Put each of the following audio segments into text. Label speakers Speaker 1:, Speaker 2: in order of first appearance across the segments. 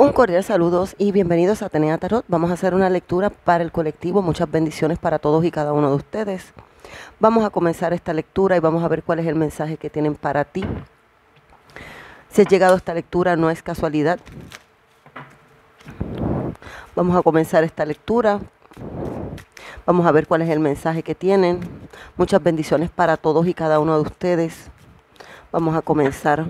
Speaker 1: Un cordial saludos y bienvenidos a Atenea Tarot. Vamos a hacer una lectura para el colectivo. Muchas bendiciones para todos y cada uno de ustedes. Vamos a comenzar esta lectura y vamos a ver cuál es el mensaje que tienen para ti. Si has llegado a esta lectura, no es casualidad. Vamos a comenzar esta lectura. Vamos a ver cuál es el mensaje que tienen. Muchas bendiciones para todos y cada uno de ustedes. Vamos a comenzar.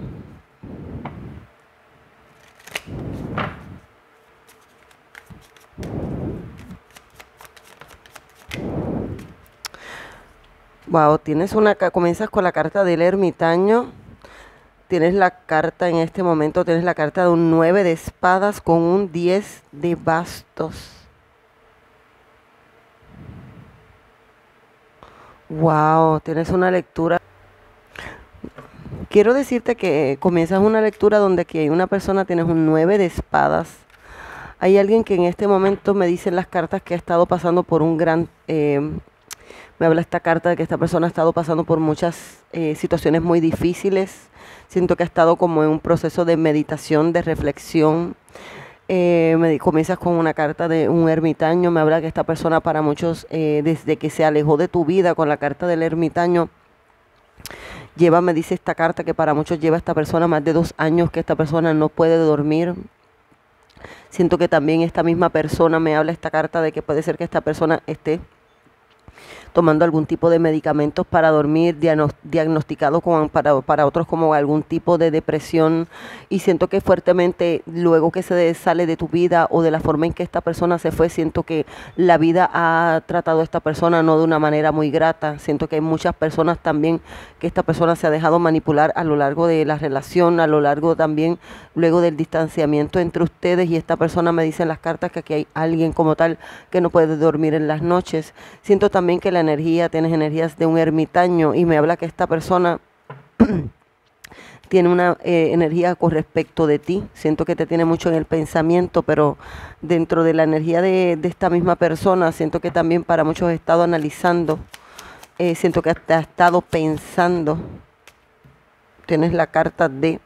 Speaker 1: Wow, tienes una comienzas con la carta del ermitaño. Tienes la carta en este momento, tienes la carta de un 9 de espadas con un 10 de bastos. Wow, tienes una lectura. Quiero decirte que comienzas una lectura donde que hay una persona, tienes un 9 de espadas hay alguien que en este momento me dice en las cartas que ha estado pasando por un gran... Eh, me habla esta carta de que esta persona ha estado pasando por muchas eh, situaciones muy difíciles. Siento que ha estado como en un proceso de meditación, de reflexión. Eh, me, comienzas con una carta de un ermitaño, me habla que esta persona para muchos, desde que se alejó de tu vida con la carta del ermitaño, lleva, me dice esta carta que para muchos lleva esta persona más de dos años, que esta persona no puede dormir, Siento que también esta misma persona me habla esta carta de que puede ser que esta persona esté tomando algún tipo de medicamentos para dormir, diagnosticado con, para, otros como algún tipo de depresión y siento que fuertemente luego que se sale de tu vida o de la forma en que esta persona se fue, siento que la vida ha tratado a esta persona no de una manera muy grata, siento que hay muchas personas también que esta persona se ha dejado manipular a lo largo de la relación, a lo largo también luego del distanciamiento entre ustedes y esta persona me dice en las cartas que aquí hay alguien como tal que no puede dormir en las noches, siento también que la energía, tienes energías de un ermitaño y me habla que esta persona tiene una eh, energía con respecto de ti. Siento que te tiene mucho en el pensamiento, pero dentro de la energía de, esta misma persona, siento que también para muchos he estado analizando, eh, siento que hasta ha estado pensando. Tienes la carta de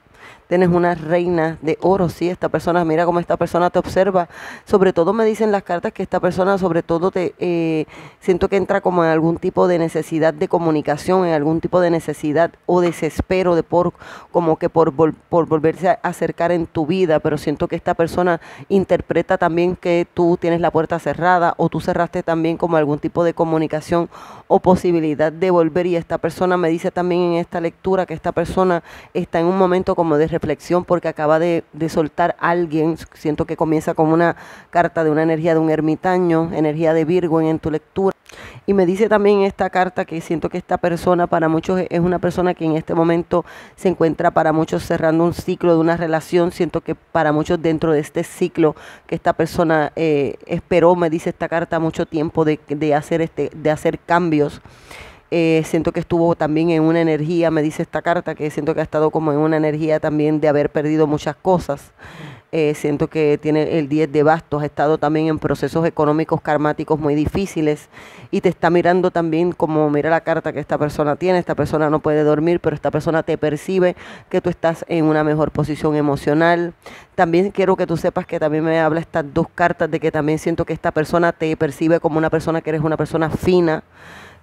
Speaker 1: tienes una reina de oro, sí, esta persona, mira cómo esta persona te observa. Sobre todo me dicen las cartas que esta persona sobre todo te eh, siento que entra como en algún tipo de necesidad de comunicación, en algún tipo de necesidad o desespero de por como que por, por volverse a acercar en tu vida, pero siento que esta persona interpreta también que tú tienes la puerta cerrada o tú cerraste también como algún tipo de comunicación o posibilidad de volver y esta persona me dice también en esta lectura que esta persona está en un momento como de reflexión porque acaba de, soltar alguien, siento que comienza con una carta de una energía de un ermitaño, energía de Virgo en, en tu lectura. Y me dice también esta carta que siento que esta persona para muchos es una persona que en este momento se encuentra para muchos cerrando un ciclo de una relación. Siento que para muchos dentro de este ciclo que esta persona eh, esperó, me dice esta carta, mucho tiempo de, de, hacer, este, de hacer cambios. Eh, siento que estuvo también en una energía, me dice esta carta, que siento que ha estado como en una energía también de haber perdido muchas cosas. Eh, siento que tiene el 10 de bastos, ha estado también en procesos económicos karmáticos muy difíciles y te está mirando también como mira la carta que esta persona tiene, esta persona no puede dormir, pero esta persona te percibe que tú estás en una mejor posición emocional. También quiero que tú sepas que también me habla estas dos cartas de que también siento que esta persona te percibe como una persona que eres una persona fina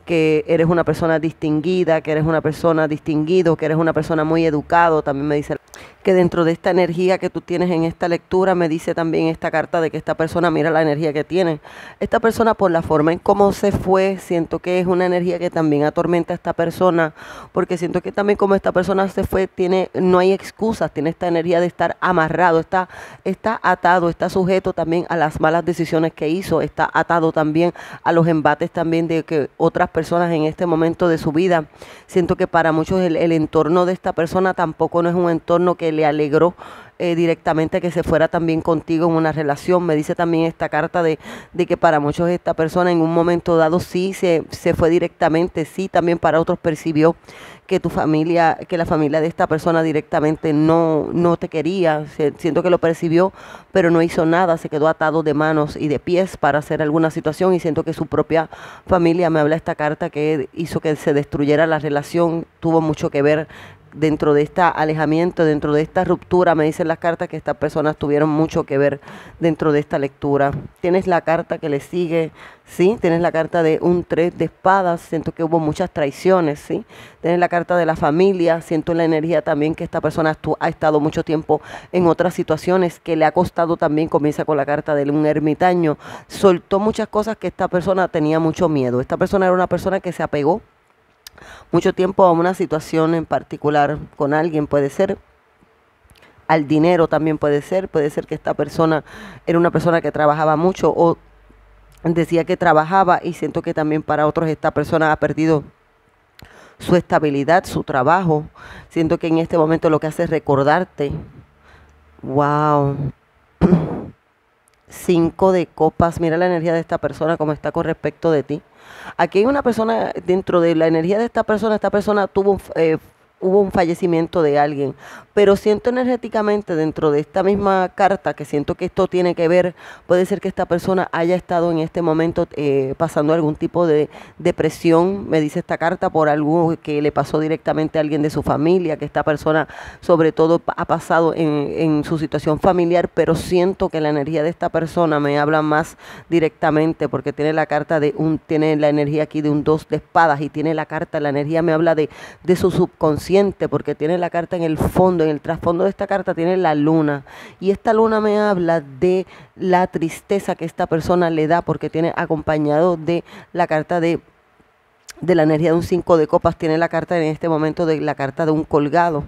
Speaker 1: que eres una persona distinguida, que eres una persona distinguido, que eres una persona muy educado, también me dice que dentro de esta energía que tú tienes en esta lectura, me dice también esta carta de que esta persona mira la energía que tiene. Esta persona por la forma en cómo se fue, siento que es una energía que también atormenta a esta persona, porque siento que también como esta persona se fue, tiene, no hay excusas, tiene esta energía de estar amarrado, está, está atado, está sujeto también a las malas decisiones que hizo, está atado también a los embates también de que otras personas en este momento de su vida. Siento que para muchos el, el entorno de esta persona tampoco no es un entorno que le alegró eh, directamente que se fuera también contigo en una relación. Me dice también esta carta de, que para muchos esta persona en un momento dado sí se, fue directamente, sí también para otros percibió que tu familia, que la familia de esta persona directamente no, no te quería, siento que lo percibió, pero no hizo nada, se quedó atado de manos y de pies para hacer alguna situación y siento que su propia familia me habla esta carta que hizo que se destruyera la relación, tuvo mucho que ver dentro de este alejamiento, dentro de esta ruptura, me dicen las cartas que estas personas tuvieron mucho que ver dentro de esta lectura. Tienes la carta que le sigue, ¿sí? Tienes la carta de un tres de espadas, siento que hubo muchas traiciones, ¿sí? Tienes la carta de la familia, siento la energía también que esta persona ha estado mucho tiempo en otras situaciones que le ha costado también, comienza con la carta de un ermitaño, soltó muchas cosas que esta persona tenía mucho miedo. Esta persona era una persona que se apegó mucho tiempo a una situación en particular con alguien, puede ser al dinero también puede ser, puede ser que esta persona era una persona que trabajaba mucho o decía que trabajaba y siento que también para otros esta persona ha perdido su estabilidad, su trabajo. Siento que en este momento lo que hace es recordarte. Wow. Cinco de copas. Mira la energía de esta persona, como está con respecto de ti. Aquí hay una persona, dentro de la energía de esta persona, esta persona tuvo eh, hubo un fallecimiento de alguien, pero siento energéticamente dentro de esta misma carta que siento que esto tiene que ver, puede ser que esta persona haya estado en este momento eh, pasando algún tipo de depresión, me dice esta carta, por algo que le pasó directamente a alguien de su familia, que esta persona sobre todo ha pasado en, su situación familiar, pero siento que la energía de esta persona me habla más directamente porque tiene la carta de un, tiene la energía aquí de un dos de espadas y tiene la carta, la energía me habla de su subconsciente porque tiene la carta en el fondo en el trasfondo de esta carta tiene la luna. Y esta luna me habla de la tristeza que esta persona le da porque tiene acompañado de la carta de de la energía de un cinco de copas, tiene la carta en este momento de la carta de un colgado.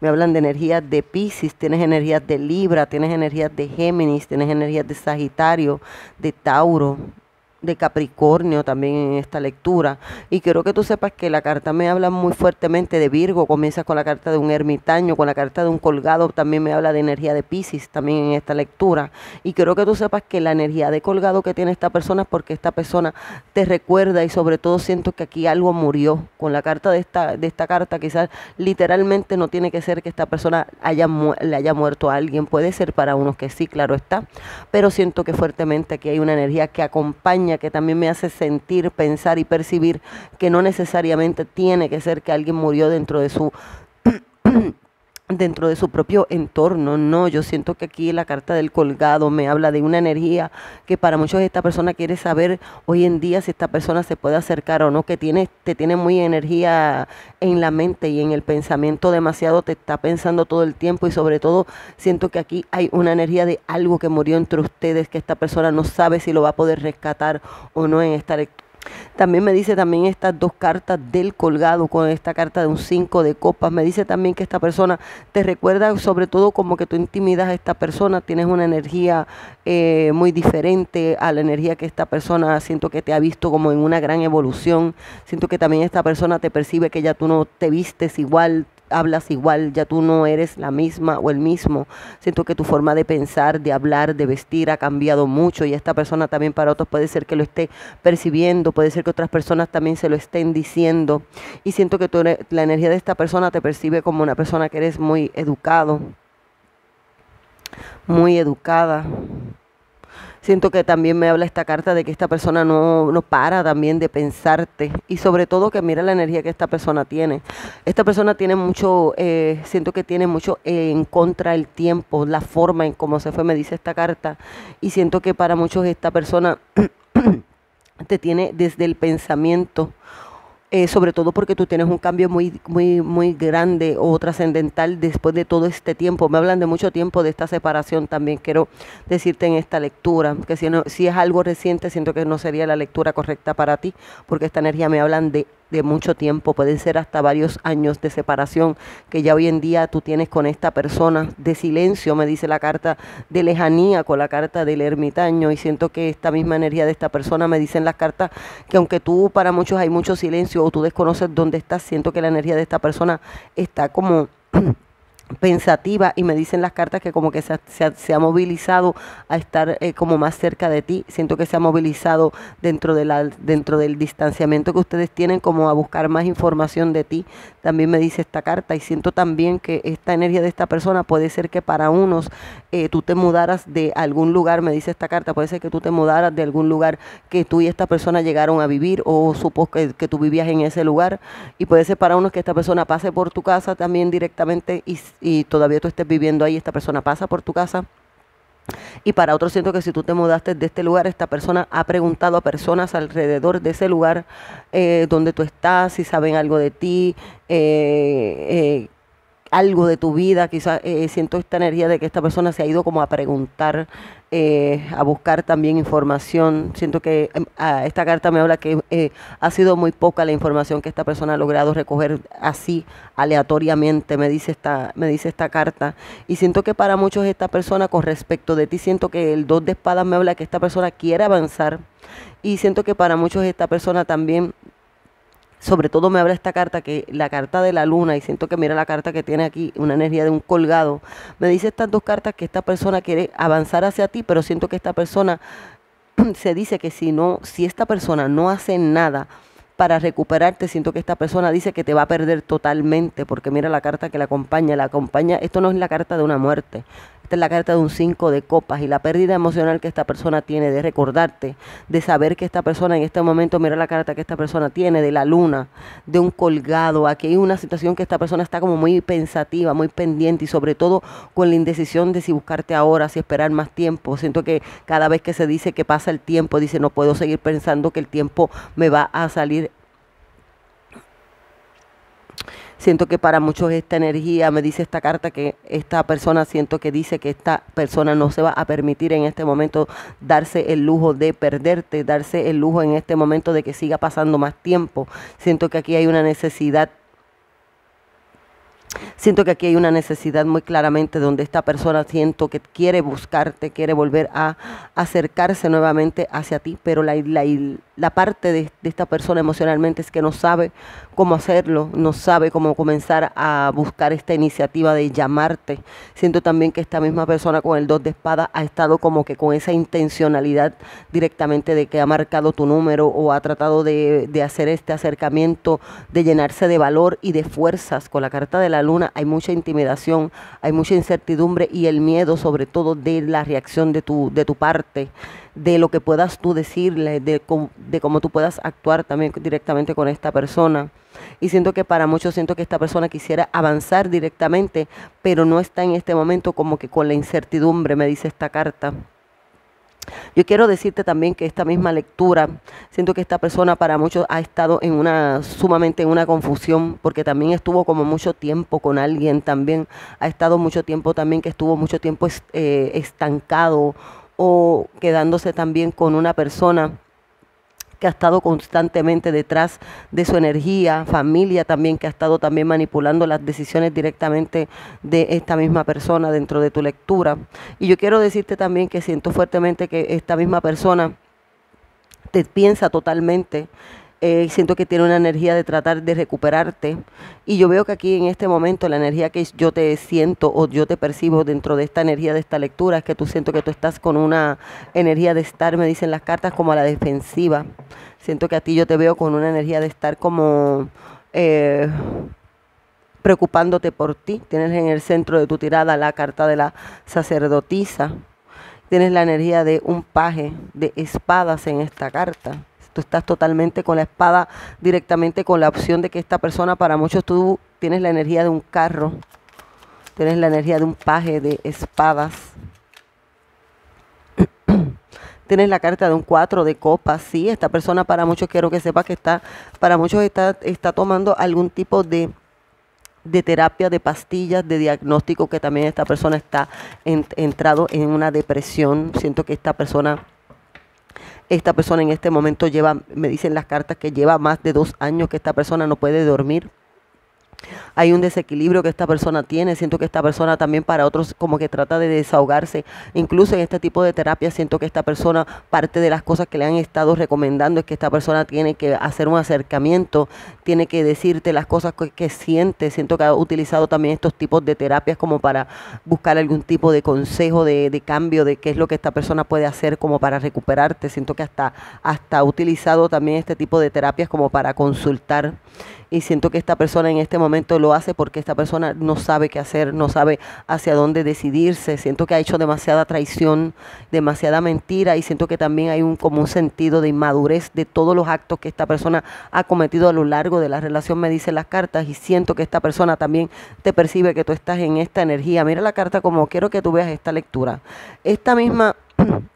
Speaker 1: Me hablan de energía de Pisces, tienes energías de Libra, tienes energías de Géminis, tienes energías de Sagitario, de Tauro, de Capricornio también en esta lectura. Y quiero que tú sepas que la carta me habla muy fuertemente de Virgo, comienza con la carta de un ermitaño, con la carta de un colgado, también me habla de energía de Pisces también en esta lectura. Y quiero que tú sepas que la energía de colgado que tiene esta persona es porque esta persona te recuerda y sobre todo siento que aquí algo murió. Con la carta de esta, de esta carta quizás literalmente no tiene que ser que esta persona haya le haya muerto a alguien, puede ser para unos que sí, claro está, pero siento que fuertemente aquí hay una energía que acompaña que también me hace sentir, pensar y percibir que no necesariamente tiene que ser que alguien murió dentro de su dentro de su propio entorno. No, yo siento que aquí la carta del colgado me habla de una energía que para muchos esta persona quiere saber hoy en día si esta persona se puede acercar o no, que tiene, te tiene muy energía en la mente y en el pensamiento demasiado, te está pensando todo el tiempo y sobre todo siento que aquí hay una energía de algo que murió entre ustedes, que esta persona no sabe si lo va a poder rescatar o no en esta lectura. También me dice también estas dos cartas del colgado con esta carta de un 5 de copas. Me dice también que esta persona te recuerda sobre todo como que tú intimidas a esta persona, tienes una energía eh, muy diferente a la energía que esta persona siento que te ha visto como en una gran evolución. Siento que también esta persona te percibe que ya tú no te vistes igual, hablas igual, ya tú no eres la misma o el mismo. Siento que tu forma de pensar, de hablar, de vestir ha cambiado mucho y esta persona también para otros puede ser que lo esté percibiendo, puede ser que otras personas también se lo estén diciendo. Y siento que tú, la energía de esta persona te percibe como una persona que eres muy educado, muy educada Siento que también me habla esta carta de que esta persona no, no para también de pensarte y sobre todo que mira la energía que esta persona tiene. Esta persona tiene mucho, eh, siento que tiene mucho en contra el tiempo, la forma en cómo se fue, me dice esta carta. Y siento que para muchos esta persona te tiene desde el pensamiento eh, sobre todo porque tú tienes un cambio muy, muy, muy grande o trascendental después de todo este tiempo. Me hablan de mucho tiempo de esta separación también, quiero decirte en esta lectura, que si, no, si es algo reciente, siento que no sería la lectura correcta para ti, porque esta energía me hablan de de mucho tiempo, pueden ser hasta varios años de separación que ya hoy en día tú tienes con esta persona, de silencio, me dice la carta de lejanía con la carta del ermitaño y siento que esta misma energía de esta persona me dicen las cartas que aunque tú para muchos hay mucho silencio o tú desconoces dónde estás, siento que la energía de esta persona está como pensativa y me dicen las cartas que como que se ha, movilizado a estar eh, como más cerca de ti, siento que se ha movilizado dentro, de la, dentro del distanciamiento que ustedes tienen como a buscar más información de ti, también me dice esta carta y siento también que esta energía de esta persona puede ser que para unos eh, tú te mudaras de algún lugar, me dice esta carta, puede ser que tú te mudaras de algún lugar que tú y esta persona llegaron a vivir o supo que, que tú vivías en ese lugar y puede ser para unos que esta persona pase por tu casa también directamente y y todavía tú estés viviendo ahí, esta persona pasa por tu casa. Y para otro siento que si tú te mudaste de este lugar, esta persona ha preguntado a personas alrededor de ese lugar eh, donde tú estás, si saben algo de ti, eh, eh, algo de tu vida, quizás eh, eh, siento esta energía de que esta persona se ha ido como a preguntar, eh, a buscar también información. Siento que em, esta carta me habla que ha sido muy poca la información que esta persona ha logrado recoger así, aleatoriamente, me dice esta, me dice esta carta. Y siento que para muchos esta persona, con respecto de ti, siento que el dos de espadas me habla que esta persona quiere avanzar. Y siento que para muchos esta persona también sobre todo me habla esta carta, que la carta de la luna, y siento que mira la carta que tiene aquí, una energía de un colgado, me dice estas dos cartas que esta persona quiere avanzar hacia ti, pero siento que esta persona se dice que si no, si esta persona no hace nada, para recuperarte. Siento que esta persona dice que te va a perder totalmente, porque mira la carta que la acompaña, la acompaña, esto no es la carta de una muerte, la carta de un 5 de copas y la pérdida emocional que esta persona tiene de recordarte, de saber que esta persona en este momento, mira la carta que esta persona tiene de la luna, de un colgado, aquí hay una situación que esta persona está como muy pensativa, muy pendiente y sobre todo con la indecisión de si buscarte ahora, si esperar más tiempo. Siento que cada vez que se dice que pasa el tiempo, dice no puedo seguir pensando que el tiempo me va a salir Siento que para muchos esta energía, me dice esta carta que esta persona, siento que dice que esta persona no se va a permitir en este momento darse el lujo de perderte, darse el lujo en este momento de que siga pasando más tiempo. Siento que aquí hay una necesidad Siento que aquí hay una necesidad muy claramente donde esta persona siento que quiere buscarte, quiere volver a acercarse nuevamente hacia ti, pero la, la, parte de, de, esta persona emocionalmente es que no sabe cómo hacerlo, no sabe cómo comenzar a buscar esta iniciativa de llamarte. Siento también que esta misma persona con el dos de espada ha estado como que con esa intencionalidad directamente de que ha marcado tu número o ha tratado de, de hacer este acercamiento, de llenarse de valor y de fuerzas. Con la carta de la luna hay mucha intimidación, hay mucha incertidumbre y el miedo sobre todo de la reacción de tu, de tu parte de lo que puedas tú decirle, de, cómo, de tú puedas actuar también directamente con esta persona. Y siento que para muchos siento que esta persona quisiera avanzar directamente, pero no está en este momento como que con la incertidumbre, me dice esta carta. Yo quiero decirte también que esta misma lectura, siento que esta persona para muchos ha estado en una sumamente en una confusión, porque también estuvo como mucho tiempo con alguien, también ha estado mucho tiempo también que estuvo mucho tiempo eh, estancado o quedándose también con una persona que ha estado constantemente detrás de su energía, familia también que ha estado también manipulando las decisiones directamente de esta misma persona dentro de tu lectura. Y yo quiero decirte también que siento fuertemente que esta misma persona te piensa totalmente eh, siento que tiene una energía de tratar de recuperarte. Y yo veo que aquí en este momento la energía que yo te siento o yo te percibo dentro de esta energía de esta lectura es que tú siento que tú estás con una energía de estar, me dicen las cartas, como a la defensiva. Siento que a ti yo te veo con una energía de estar como... Eh, preocupándote por ti. Tienes en el centro de tu tirada la carta de la sacerdotisa. Tienes la energía de un paje de espadas en esta carta tú estás totalmente con la espada directamente con la opción de que esta persona, para muchos tú tienes la energía de un carro, tienes la energía de un paje de espadas, tienes la carta de un cuatro, de copas, sí, esta persona para muchos quiero que sepa que está, para muchos está, está tomando algún tipo de terapia, de pastillas, de diagnóstico, que también esta persona está entrado en una depresión. Siento que esta persona esta persona en este momento lleva, me dicen las cartas que lleva más de dos años que esta persona no puede dormir hay un desequilibrio que esta persona tiene, siento que esta persona también para otros como que trata de desahogarse, incluso en este tipo de terapia siento que esta persona, parte de las cosas que le han estado recomendando es que esta persona tiene que hacer un acercamiento, tiene que decirte las cosas que, siente, siento que ha utilizado también estos tipos de terapias como para buscar algún tipo de consejo, de, cambio, de qué es lo que esta persona puede hacer como para recuperarte, siento que hasta, hasta ha utilizado también este tipo de terapias como para consultar y siento que esta persona en este momento lo hace porque esta persona no sabe qué hacer, no sabe hacia dónde decidirse, siento que ha hecho demasiada traición, demasiada mentira y siento que también hay un como un sentido de inmadurez de todos los actos que esta persona ha cometido a lo largo de la relación, me dicen las cartas y siento que esta persona también te percibe que tú estás en esta energía. Mira la carta como quiero que tú veas esta lectura. Esta misma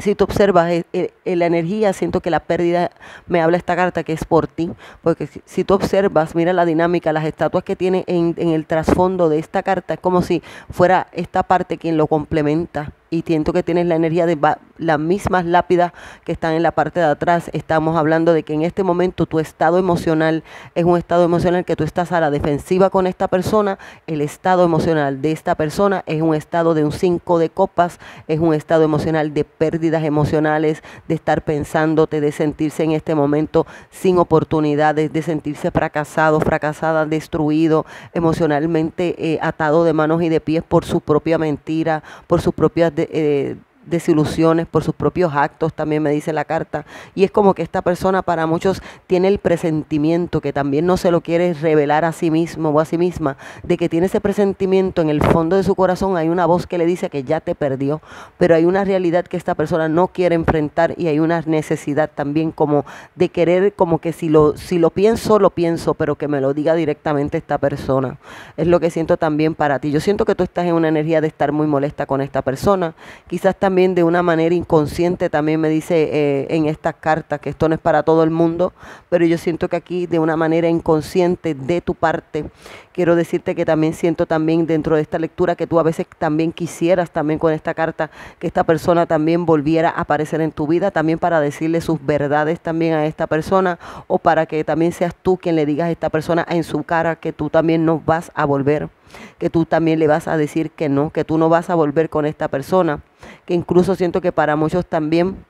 Speaker 1: si tú observas eh, eh, eh, la energía, siento que la pérdida me habla esta carta que es por ti, porque si, tú observas, mira la dinámica, las estatuas que tiene en, en el trasfondo de esta carta, es como si fuera esta parte quien lo complementa y siento que tienes la energía de las mismas lápidas que están en la parte de atrás. Estamos hablando de que en este momento tu estado emocional es un estado emocional que tú estás a la defensiva con esta persona. El estado emocional de esta persona es un estado de un 5 de copas, es un estado emocional de pérdidas emocionales, de estar pensándote, de sentirse en este momento sin oportunidades, de sentirse fracasado, fracasada, destruido, emocionalmente eh, atado de manos y de pies por su propia mentira, por sus propias eh, desilusiones por sus propios actos, también me dice la carta. Y es como que esta persona para muchos tiene el presentimiento, que también no se lo quiere revelar a sí mismo o a sí misma, de que tiene ese presentimiento en el fondo de su corazón, hay una voz que le dice que ya te perdió, pero hay una realidad que esta persona no quiere enfrentar y hay una necesidad también como de querer, como que si lo, si lo pienso, lo pienso, pero que me lo diga directamente esta persona. Es lo que siento también para ti. Yo siento que tú estás en una energía de estar muy molesta con esta persona. Quizás también de una manera inconsciente, también me dice eh, en estas cartas que esto no es para todo el mundo, pero yo siento que aquí de una manera inconsciente de tu parte, quiero decirte que también siento también dentro de esta lectura que tú a veces también quisieras también con esta carta que esta persona también volviera a aparecer en tu vida, también para decirle sus verdades también a esta persona o para que también seas tú quien le digas a esta persona en su cara que tú también no vas a volver que tú también le vas a decir que no, que tú no vas a volver con esta persona, que incluso siento que para muchos también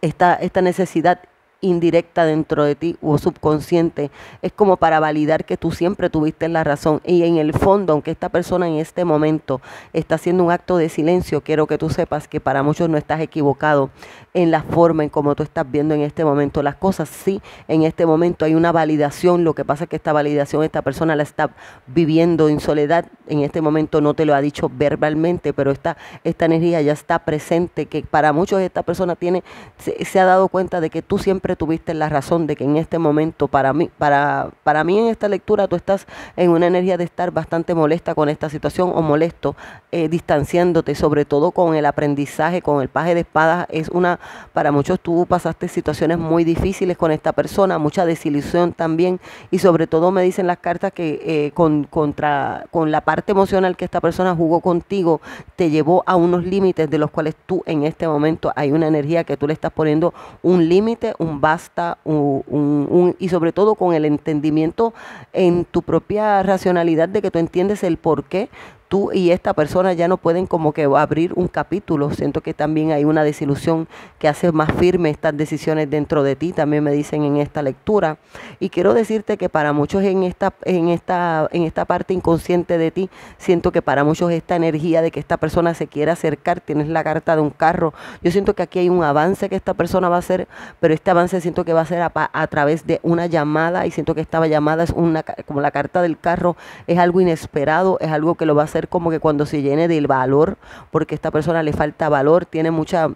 Speaker 1: está esta necesidad indirecta dentro de ti o subconsciente. Es como para validar que tú siempre tuviste la razón. Y en el fondo, aunque esta persona en este momento está haciendo un acto de silencio, quiero que tú sepas que para muchos no estás equivocado en la forma en como tú estás viendo en este momento las cosas. Sí, en este momento hay una validación. Lo que pasa es que esta validación esta persona la está viviendo en soledad. En este momento no te lo ha dicho verbalmente, pero esta, esta energía ya está presente, que para muchos esta persona tiene, se ha dado cuenta de que tú siempre tuviste la razón de que en este momento, para mí, para, para mí en esta lectura, tú estás en una energía de estar bastante molesta con esta situación o molesto, eh, distanciándote, sobre todo con el aprendizaje, con el paje de espadas. Es una, para muchos tú pasaste situaciones muy difíciles con esta persona, mucha desilusión también, y sobre todo me dicen las cartas que eh, con, contra, con la parte emocional que esta persona jugó contigo, te llevó a unos límites de los cuales tú en este momento hay una energía que tú le estás poniendo un límite, un basta un, y sobre todo con el entendimiento en tu propia racionalidad de que tú entiendes el por qué tú y esta persona ya no pueden como que abrir un capítulo. Siento que también hay una desilusión que hace más firme estas decisiones dentro de ti, también me dicen en esta lectura. Y quiero decirte que para muchos en esta, en esta, en esta parte inconsciente de ti, siento que para muchos esta energía de que esta persona se quiera acercar, tienes la carta de un carro. Yo siento que aquí hay un avance que esta persona va a hacer, pero este avance siento que va a ser a, través de una llamada y siento que esta llamada es una como la carta del carro, es algo inesperado, es algo que lo va a hacer como que cuando se llene del valor, porque a esta persona le falta valor, tiene mucha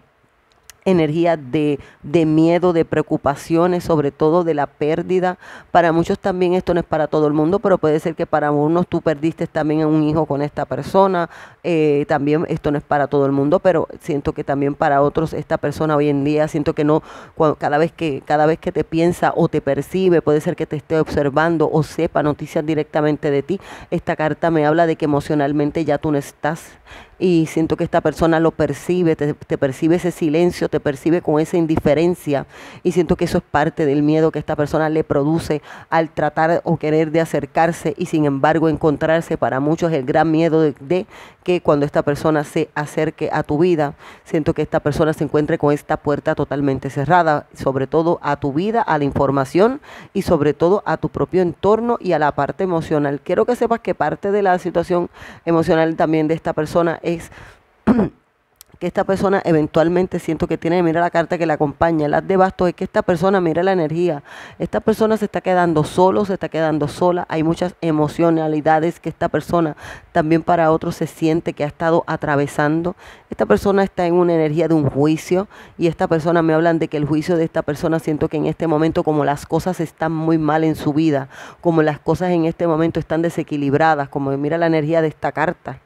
Speaker 1: energía de, miedo, de preocupaciones, sobre todo de la pérdida. Para muchos también esto no es para todo el mundo, pero puede ser que para unos tú perdiste también un hijo con esta persona. Eh, también esto no es para todo el mundo, pero siento que también para otros esta persona hoy en día, siento que no, cada, vez que, cada vez que te piensa o te percibe, puede ser que te esté observando o sepa noticias directamente de ti. Esta carta me habla de que emocionalmente ya tú no estás y siento que esta persona lo percibe, te, percibe ese silencio, te percibe con esa indiferencia y siento que eso es parte del miedo que esta persona le produce al tratar o querer de acercarse y sin embargo encontrarse para muchos el gran miedo de, de que cuando esta persona se acerque a tu vida, siento que esta persona se encuentre con esta puerta totalmente cerrada, sobre todo a tu vida, a la información y sobre todo a tu propio entorno y a la parte emocional. Quiero que sepas que parte de la situación emocional también de esta persona es que esta persona eventualmente siento que tiene, que mirar la carta que la acompaña, el las de bastos, es que esta persona, mira la energía, esta persona se está quedando solo, se está quedando sola, hay muchas emocionalidades que esta persona también para otros se siente que ha estado atravesando, esta persona está en una energía de un juicio y esta persona me hablan de que el juicio de esta persona siento que en este momento como las cosas están muy mal en su vida, como las cosas en este momento están desequilibradas, como mira la energía de esta carta,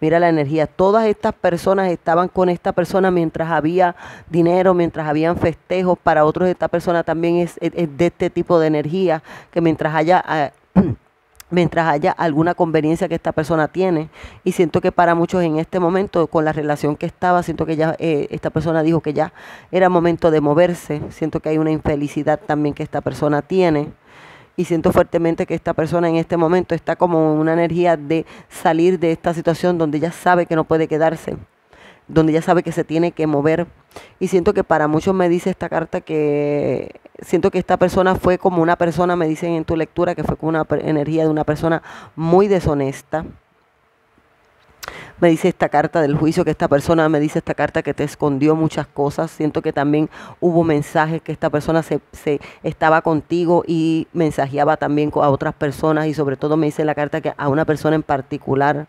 Speaker 1: mira la energía, todas estas personas estaban con con esta persona mientras había dinero, mientras habían festejos, para otros esta persona también es, de este tipo de energía, que mientras haya... Ah, mientras haya alguna conveniencia que esta persona tiene. Y siento que para muchos en este momento, con la relación que estaba, siento que ya eh, esta persona dijo que ya era momento de moverse. Siento que hay una infelicidad también que esta persona tiene. Y siento fuertemente que esta persona en este momento está como una energía de salir de esta situación donde ya sabe que no puede quedarse donde ya sabe que se tiene que mover. Y siento que para muchos me dice esta carta que siento que esta persona fue como una persona, me dicen en tu lectura, que fue con una energía de una persona muy deshonesta. Me dice esta carta del juicio que esta persona me dice esta carta que te escondió muchas cosas. Siento que también hubo mensajes que esta persona se, se estaba contigo y mensajeaba también a otras personas y sobre todo me dice la carta que a una persona en particular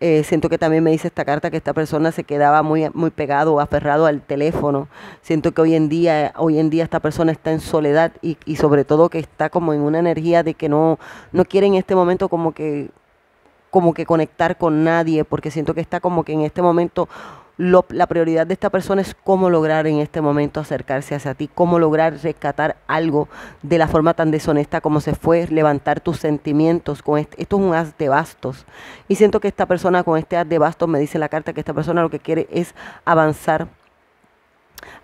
Speaker 1: eh, siento que también me dice esta carta que esta persona se quedaba muy, muy pegado, aferrado al teléfono. Siento que hoy en día, hoy en día esta persona está en soledad y, sobre todo que está como en una energía de que no, no quiere en este momento como que como que conectar con nadie, porque siento que está como que en este momento la prioridad de esta persona es cómo lograr en este momento acercarse hacia ti, cómo lograr rescatar algo de la forma tan deshonesta como se fue, levantar tus sentimientos. Con este, esto es un haz de bastos. Y siento que esta persona con este haz de bastos me dice la carta que esta persona lo que quiere es avanzar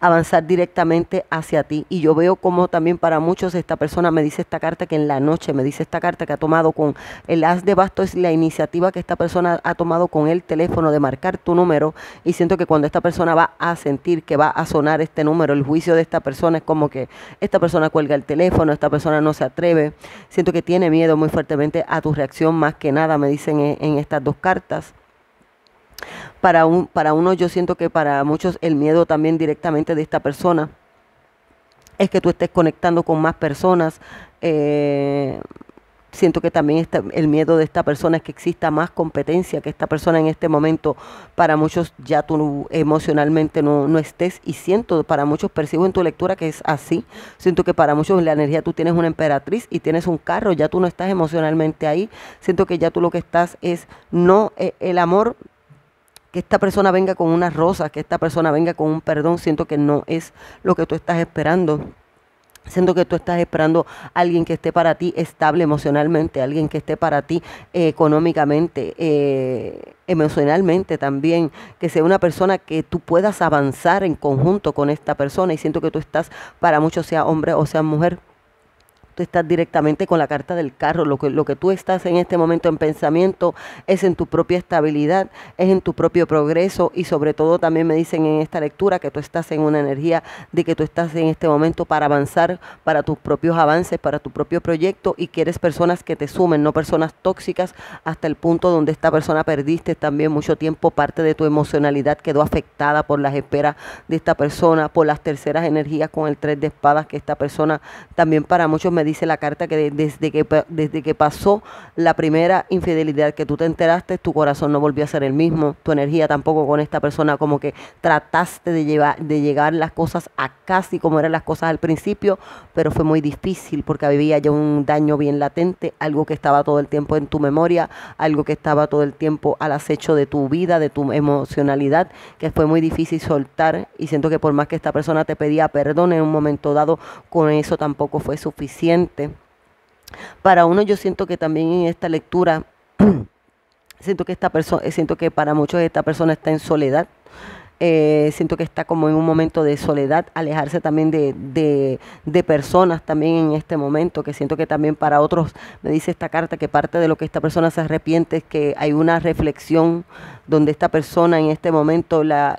Speaker 1: avanzar directamente hacia ti. Y yo veo como también para muchos esta persona me dice esta carta que en la noche, me dice esta carta que ha tomado con el as de basto es la iniciativa que esta persona ha tomado con el teléfono de marcar tu número. Y siento que cuando esta persona va a sentir que va a sonar este número, el juicio de esta persona es como que esta persona cuelga el teléfono, esta persona no se atreve. Siento que tiene miedo muy fuertemente a tu reacción más que nada, me dicen en estas dos cartas. Para, un, para uno, yo siento que para muchos el miedo también directamente de esta persona es que tú estés conectando con más personas. Eh, siento que también el miedo de esta persona es que exista más competencia, que esta persona en este momento, para muchos ya tú emocionalmente no, no, estés y siento, para muchos percibo en tu lectura que es así, siento que para muchos la energía tú tienes una emperatriz y tienes un carro, ya tú no estás emocionalmente ahí, siento que ya tú lo que estás es no, eh, el amor que esta persona venga con unas rosas, que esta persona venga con un perdón, siento que no es lo que tú estás esperando. Siento que tú estás esperando a alguien que esté para ti estable emocionalmente, alguien que esté para ti eh, económicamente, eh, emocionalmente también, que sea una persona que tú puedas avanzar en conjunto con esta persona y siento que tú estás para muchos, sea hombre o sea mujer tú estás directamente con la carta del carro, lo que, lo que tú estás en este momento en pensamiento es en tu propia estabilidad, es en tu propio progreso y sobre todo también me dicen en esta lectura que tú estás en una energía de que tú estás en este momento para avanzar, para tus propios avances, para tu propio proyecto y quieres personas que te sumen, no personas tóxicas hasta el punto donde esta persona perdiste también mucho tiempo, parte de tu emocionalidad quedó afectada por las esperas de esta persona, por las terceras energías con el tres de espadas que esta persona también para muchos me dice la carta que desde, que desde que pasó la primera infidelidad que tú te enteraste, tu corazón no volvió a ser el mismo, tu energía tampoco con esta persona, como que trataste de, llevar, de llegar las cosas a casi como eran las cosas al principio, pero fue muy difícil porque había ya un daño bien latente, algo que estaba todo el tiempo en tu memoria, algo que estaba todo el tiempo al acecho de tu vida, de tu emocionalidad, que fue muy difícil soltar y siento que por más que esta persona te pedía perdón en un momento dado, con eso tampoco fue suficiente para uno yo siento que también en esta lectura siento que esta persona siento que para muchos esta persona está en soledad eh, siento que está como en un momento de soledad, alejarse también de, personas también en este momento, que siento que también para otros, me dice esta carta, que parte de lo que esta persona se arrepiente es que hay una reflexión donde esta persona en este momento, la,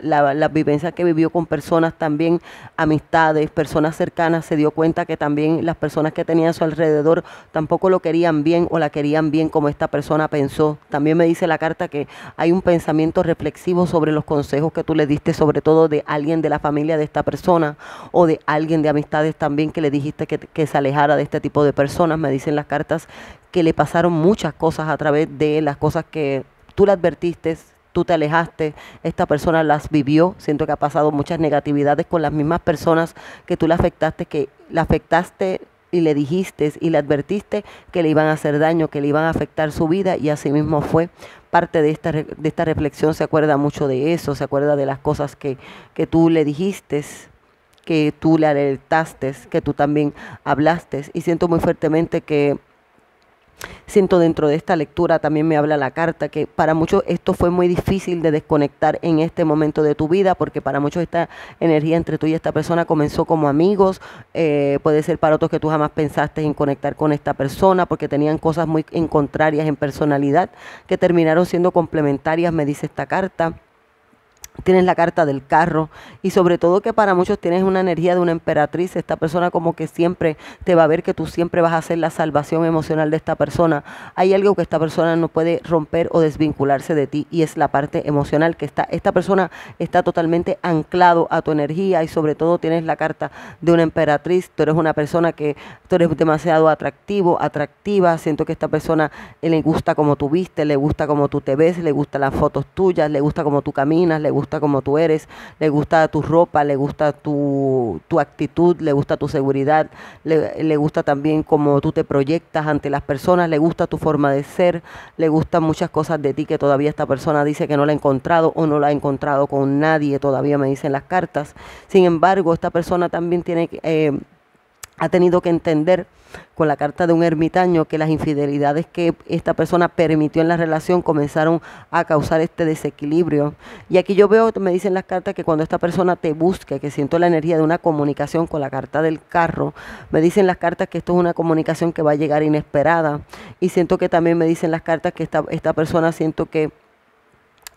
Speaker 1: vivencia que vivió con personas también, amistades, personas cercanas, se dio cuenta que también las personas que tenía a su alrededor tampoco lo querían bien o la querían bien como esta persona pensó. También me dice la carta que hay un pensamiento reflexivo sobre los consejos que tú le diste sobre todo de alguien de la familia de esta persona o de alguien de amistades también que le dijiste que, que se alejara de este tipo de personas. Me dicen las cartas que le pasaron muchas cosas a través de las cosas que tú le advertiste, tú te alejaste, esta persona las vivió, siento que ha pasado muchas negatividades con las mismas personas que tú le afectaste, que le afectaste y le dijiste y le advertiste que le iban a hacer daño, que le iban a afectar su vida y así mismo fue. Parte de esta, de esta reflexión se acuerda mucho de eso, se acuerda de las cosas que, que tú le dijiste que tú le alertaste, que tú también hablaste. Y siento muy fuertemente que Siento dentro de esta lectura, también me habla la carta, que para muchos esto fue muy difícil de desconectar en este momento de tu vida, porque para muchos esta energía entre tú y esta persona comenzó como amigos, eh, puede ser para otros que tú jamás pensaste en conectar con esta persona, porque tenían cosas muy en contrarias en personalidad, que terminaron siendo complementarias, me dice esta carta tienes la carta del carro y sobre todo que para muchos tienes una energía de una emperatriz, esta persona como que siempre te va a ver que tú siempre vas a ser la salvación emocional de esta persona. Hay algo que esta persona no puede romper o desvincularse de ti y es la parte emocional que está esta persona está totalmente anclado a tu energía y sobre todo tienes la carta de una emperatriz, tú eres una persona que tú eres demasiado atractivo, atractiva, siento que esta persona le gusta como tú viste, le gusta como tú te ves, le gusta las fotos tuyas, le gusta como tú caminas, le gusta gusta como tú eres, le gusta tu ropa, le gusta tu, actitud, le gusta tu seguridad, le, gusta también cómo tú te proyectas ante las personas, le gusta tu forma de ser, le gustan muchas cosas de ti que todavía esta persona dice que no la ha encontrado o no la ha encontrado con nadie, todavía me dicen las cartas. Sin embargo, esta persona también tiene que... Eh, ha tenido que entender con la carta de un ermitaño que las infidelidades que esta persona permitió en la relación comenzaron a causar este desequilibrio. Y aquí yo veo, me dicen las cartas que cuando esta persona te busque que siento la energía de una comunicación con la carta del carro, me dicen las cartas que esto es una comunicación que va a llegar inesperada. Y siento que también me dicen las cartas que esta, esta persona siento que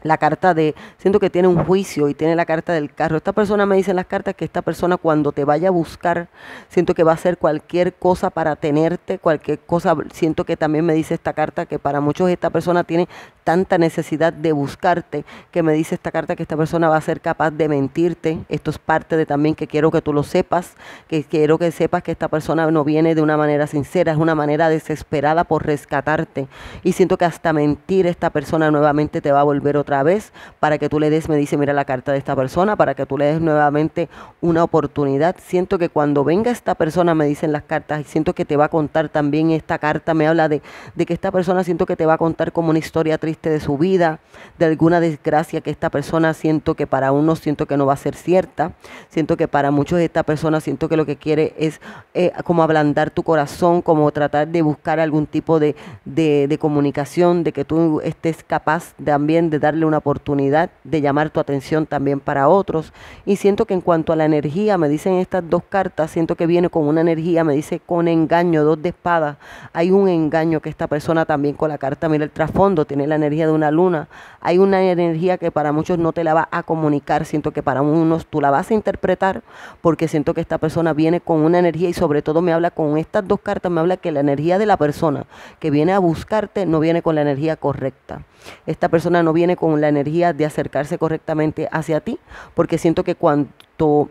Speaker 1: la carta de, siento que tiene un juicio y tiene la carta del carro. Esta persona me dice en las cartas que esta persona cuando te vaya a buscar, siento que va a hacer cualquier cosa para tenerte, cualquier cosa, siento que también me dice esta carta que para muchos esta persona tiene tanta necesidad de buscarte, que me dice esta carta que esta persona va a ser capaz de mentirte. Esto es parte de también que quiero que tú lo sepas, que quiero que sepas que esta persona no viene de una manera sincera, es una manera desesperada por rescatarte. Y siento que hasta mentir esta persona nuevamente te va a volver otra vez para que tú le des, me dice, mira la carta de esta persona, para que tú le des nuevamente una oportunidad. Siento que cuando venga esta persona, me dicen las cartas, y siento que te va a contar también esta carta, me habla de, que esta persona siento que te va a contar como una historia triste de su vida, de alguna desgracia que esta persona siento que para uno, siento que no va a ser cierta, siento que para muchos de esta persona siento que lo que quiere es eh, como ablandar tu corazón, como tratar de buscar algún tipo de, de comunicación, de que tú estés capaz también de dar una oportunidad de llamar tu atención también para otros. Y siento que en cuanto a la energía, me dicen estas dos cartas, siento que viene con una energía, me dice con engaño, dos de espada. Hay un engaño que esta persona también con la carta, mira el trasfondo, tiene la energía de una luna. Hay una energía que para muchos no te la va a comunicar, siento que para unos tú la vas a interpretar, porque siento que esta persona viene con una energía y sobre todo me habla con estas dos cartas, me habla que la energía de la persona que viene a buscarte no viene con la energía correcta. Esta persona no viene con la energía de acercarse correctamente hacia ti, porque siento que cuanto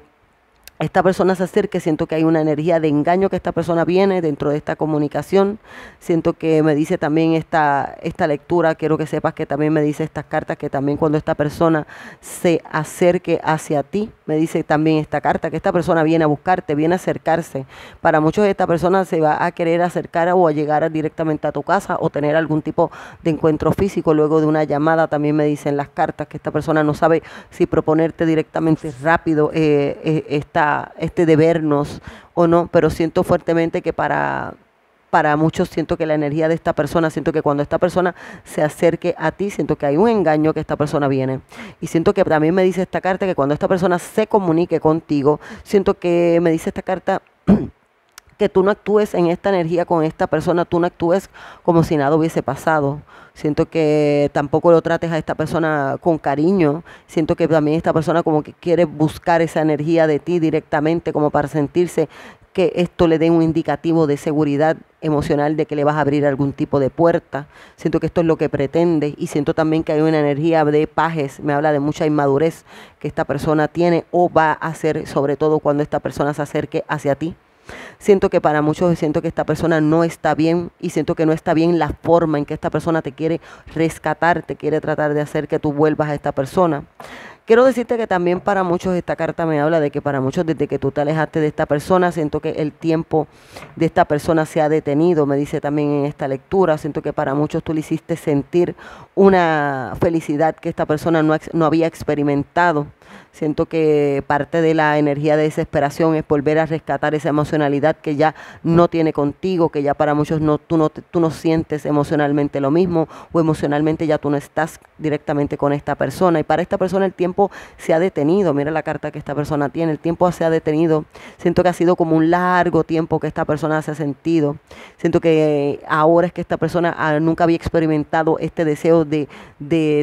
Speaker 1: esta persona se acerque, siento que hay una energía de engaño que esta persona viene dentro de esta comunicación. Siento que me dice también esta, esta lectura, quiero que sepas que también me dice estas cartas, que también cuando esta persona se acerque hacia ti, me dice también esta carta, que esta persona viene a buscarte, viene a acercarse. Para muchos esta persona se va a querer acercar o a llegar directamente a tu casa o tener algún tipo de encuentro físico luego de una llamada. También me dicen las cartas que esta persona no sabe si proponerte directamente rápido eh, eh, esta este debernos o no, pero siento fuertemente que para, para muchos siento que la energía de esta persona, siento que cuando esta persona se acerque a ti, siento que hay un engaño que esta persona viene. Y siento que también me dice esta carta que cuando esta persona se comunique contigo, siento que me dice esta carta... que tú no actúes en esta energía con esta persona, tú no actúes como si nada hubiese pasado. Siento que tampoco lo trates a esta persona con cariño. Siento que también esta persona como que quiere buscar esa energía de ti directamente como para sentirse que esto le dé un indicativo de seguridad emocional de que le vas a abrir algún tipo de puerta. Siento que esto es lo que pretende y siento también que hay una energía de pajes, me habla de mucha inmadurez que esta persona tiene o va a hacer, sobre todo cuando esta persona se acerque hacia ti. Siento que para muchos siento que esta persona no está bien y siento que no está bien la forma en que esta persona te quiere rescatar, te quiere tratar de hacer que tú vuelvas a esta persona. Quiero decirte que también para muchos esta carta me habla de que para muchos desde que tú te alejaste de esta persona, siento que el tiempo de esta persona se ha detenido, me dice también en esta lectura, siento que para muchos tú le hiciste sentir una felicidad que esta persona no, no había experimentado. Siento que parte de la energía de desesperación es volver a rescatar esa emocionalidad que ya no tiene contigo, que ya para muchos no, tú, no, tú no sientes emocionalmente lo mismo o emocionalmente ya tú no estás directamente con esta persona. Y para esta persona el tiempo se ha detenido. Mira la carta que esta persona tiene. El tiempo se ha detenido. Siento que ha sido como un largo tiempo que esta persona se ha sentido. Siento que ahora es que esta persona nunca había experimentado este deseo de,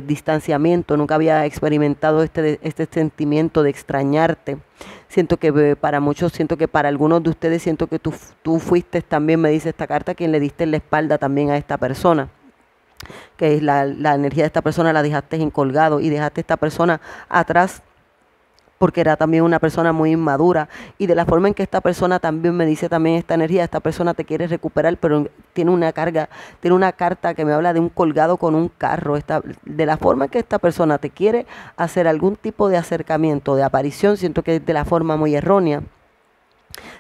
Speaker 1: distanciamiento, nunca había experimentado este, este de extrañarte. Siento que eh, para muchos, siento que para algunos de ustedes, siento que tú, tú fuiste también, me dice esta carta, quien le diste la espalda también a esta persona que es la, la energía de esta persona la dejaste en colgado y dejaste a esta persona atrás porque era también una persona muy inmadura y de la forma en que esta persona también me dice también esta energía, esta persona te quiere recuperar, pero tiene una carga, tiene una carta que me habla de un colgado con un carro, esta, de la forma en que esta persona te quiere hacer algún tipo de acercamiento, de aparición, siento que es de la forma muy errónea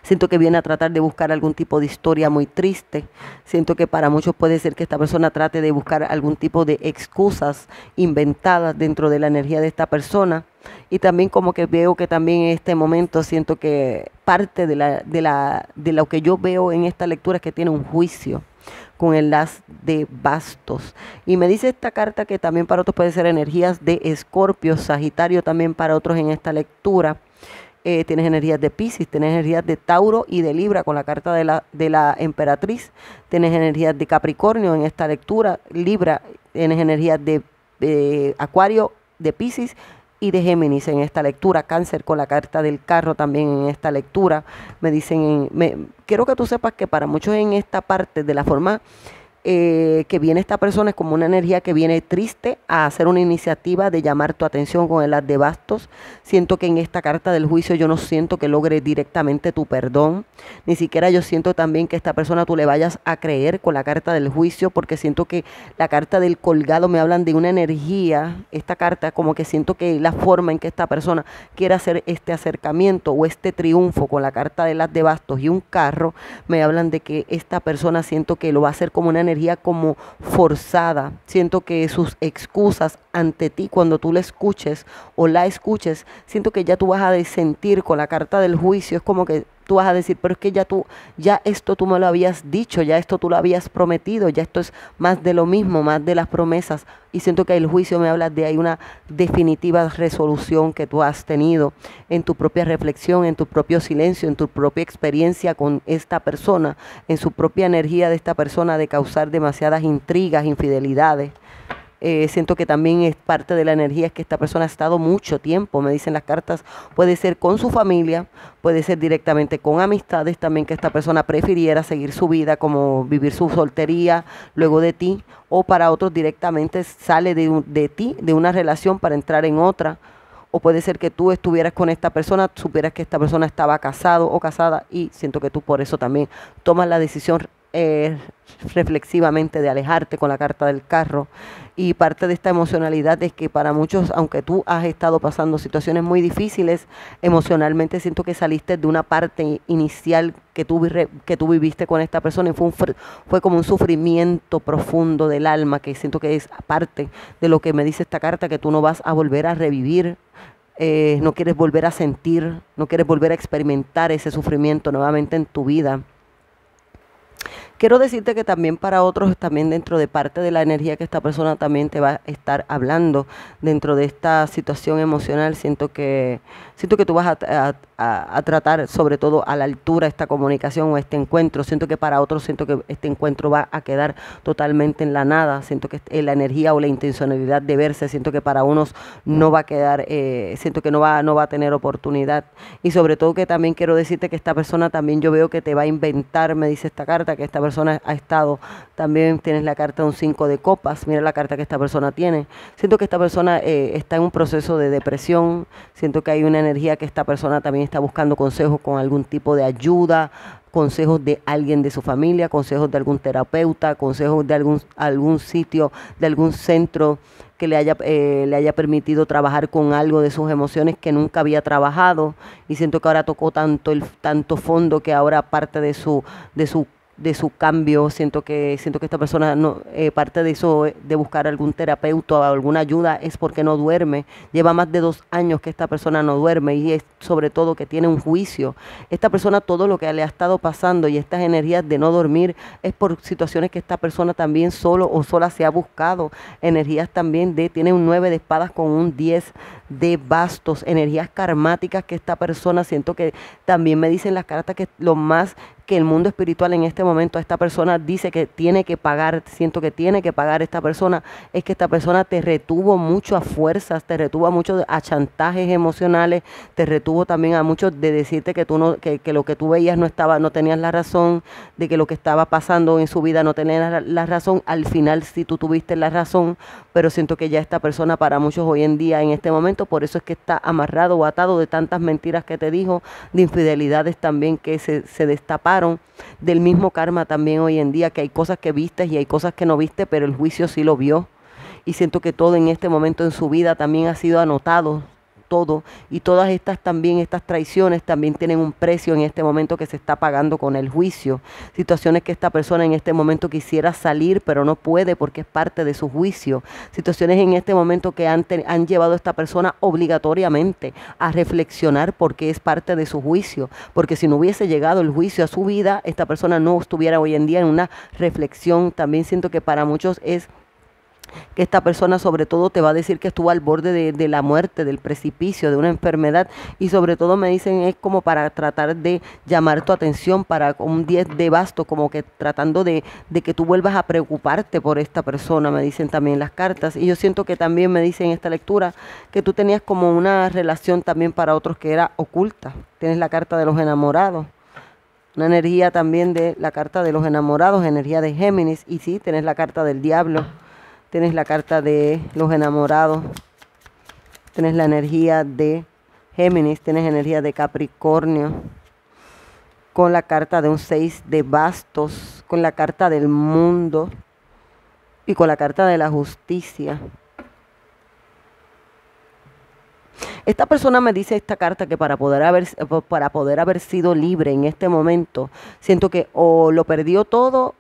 Speaker 1: Siento que viene a tratar de buscar algún tipo de historia muy triste. Siento que para muchos puede ser que esta persona trate de buscar algún tipo de excusas inventadas dentro de la energía de esta persona. Y también como que veo que también en este momento siento que parte de, la, de, la, de lo que yo veo en esta lectura es que tiene un juicio con el las de bastos. Y me dice esta carta que también para otros puede ser energías de escorpio, sagitario también para otros en esta lectura. Eh, tienes energías de Pisces, tienes energías de Tauro y de Libra con la carta de la, de la emperatriz, tienes energías de Capricornio en esta lectura, Libra, tienes energías de Acuario, de Pisces y de Géminis en esta lectura, Cáncer con la carta del carro también en esta lectura. Me dicen, me, quiero que tú sepas que para muchos en esta parte de la forma eh, que viene esta persona es como una energía que viene triste a hacer una iniciativa de llamar tu atención con el haz de bastos. Siento que en esta carta del juicio yo no siento que logre directamente tu perdón, ni siquiera yo siento también que esta persona tú le vayas a creer con la carta del juicio, porque siento que la carta del colgado me hablan de una energía, esta carta como que siento que la forma en que esta persona quiere hacer este acercamiento o este triunfo con la carta del haz de bastos y un carro, me hablan de que esta persona siento que lo va a hacer como una energía como forzada. Siento que sus excusas ante ti, cuando tú la escuches o la escuches, siento que ya tú vas a sentir con la carta del juicio, es como que tú vas a decir, pero es que ya tú, ya esto tú me lo habías dicho, ya esto tú lo habías prometido, ya esto es más de lo mismo, más de las promesas. Y siento que el juicio me habla de hay una definitiva resolución que tú has tenido en tu propia reflexión, en tu propio silencio, en tu propia experiencia con esta persona, en su propia energía de esta persona de causar demasiadas intrigas, infidelidades eh, siento que también es parte de la energía es que esta persona ha estado mucho tiempo, me dicen las cartas, puede ser con su familia, puede ser directamente con amistades también que esta persona prefiriera seguir su vida como vivir su soltería luego de ti o para otros directamente sale de, de ti, de una relación para entrar en otra o puede ser que tú estuvieras con esta persona, supieras que esta persona estaba casado o casada y siento que tú por eso también tomas la decisión reflexivamente de alejarte con la carta del carro. Y parte de esta emocionalidad es que para muchos, aunque tú has estado pasando situaciones muy difíciles, emocionalmente siento que saliste de una parte inicial que tú, que tú viviste con esta persona y fue, fue como un sufrimiento profundo del alma, que siento que es aparte de lo que me dice esta carta, que tú no vas a volver a revivir eh, no quieres volver a sentir, no quieres volver a experimentar ese sufrimiento nuevamente en tu vida. Quiero decirte que también para otros, también dentro de parte de la energía que esta persona también te va a estar hablando dentro de esta situación emocional, siento que, siento que tú vas a a, tratar sobre todo a la altura esta comunicación o este encuentro. Siento que para otros, siento que este encuentro va a quedar totalmente en la nada. Siento que eh, la energía o la intencionalidad de verse, siento que para unos no va a quedar, eh, siento que no va, no va a tener oportunidad. Y sobre todo que también quiero decirte que esta persona también yo veo que te va a inventar, me dice esta carta, que esta persona ha estado, también tienes la carta de un 5 de copas, mira la carta que esta persona tiene. Siento que esta persona eh, está en un proceso de depresión, siento que hay una energía que esta persona también está buscando consejos con algún tipo de ayuda, consejos de alguien de su familia, consejos de algún terapeuta, consejos de algún, algún sitio, de algún centro que le haya, eh, le haya permitido trabajar con algo de sus emociones que nunca había trabajado y siento que ahora tocó tanto, el, tanto fondo que ahora parte de su, de su de su cambio, siento que siento que esta persona no eh, parte de eso eh, de buscar algún terapeuta o alguna ayuda es porque no duerme. Lleva más de dos años que esta persona no duerme y es sobre todo que tiene un juicio. Esta persona todo lo que le ha estado pasando y estas energías de no dormir es por situaciones que esta persona también solo o sola se ha buscado. Energías también de tiene un 9 de espadas con un 10 de bastos, energías karmáticas que esta persona siento que también me dicen las cartas que lo más que el mundo espiritual en este momento a esta persona dice que tiene que pagar, siento que tiene que pagar esta persona, es que esta persona te retuvo mucho a fuerzas, te retuvo a a chantajes emocionales, te retuvo también a muchos de decirte que tú no, que, lo que tú veías no estaba, no tenías la razón, de que lo que estaba pasando en su vida no tenía la, razón. Al final sí tú tuviste la razón, pero siento que ya esta persona para muchos hoy en día, en este momento, por eso es que está amarrado o atado de tantas mentiras que te dijo, de infidelidades también que se, se destaparon del mismo karma también hoy en día, que hay cosas que viste y hay cosas que no viste, pero el juicio sí lo vio. Y siento que todo en este momento en su vida también ha sido anotado y todas estas también, estas traiciones también tienen un precio en este momento que se está pagando con el juicio. Situaciones que esta persona en este momento quisiera salir pero no puede porque es parte de su juicio. Situaciones en este momento que han, han llevado a esta persona obligatoriamente a reflexionar porque es parte de su juicio. Porque si no hubiese llegado el juicio a su vida, esta persona no estuviera hoy en día en una reflexión. También siento que para muchos es que esta persona sobre todo te va a decir que estuvo al borde de, la muerte, del precipicio, de una enfermedad y sobre todo me dicen es como para tratar de llamar tu atención, para un 10 de basto, como que tratando de, que tú vuelvas a preocuparte por esta persona, me dicen también las cartas. Y yo siento que también me dicen en esta lectura que tú tenías como una relación también para otros que era oculta. Tienes la carta de los enamorados una energía también de la carta de los enamorados, energía de Géminis, y sí, tenés la carta del diablo. Tienes la carta de los enamorados. Tienes la energía de Géminis. Tienes energía de Capricornio. Con la carta de un seis de bastos. Con la carta del mundo. Y con la carta de la justicia. Esta persona me dice esta carta que para poder haber, para poder haber sido libre en este momento, siento que o lo perdió todo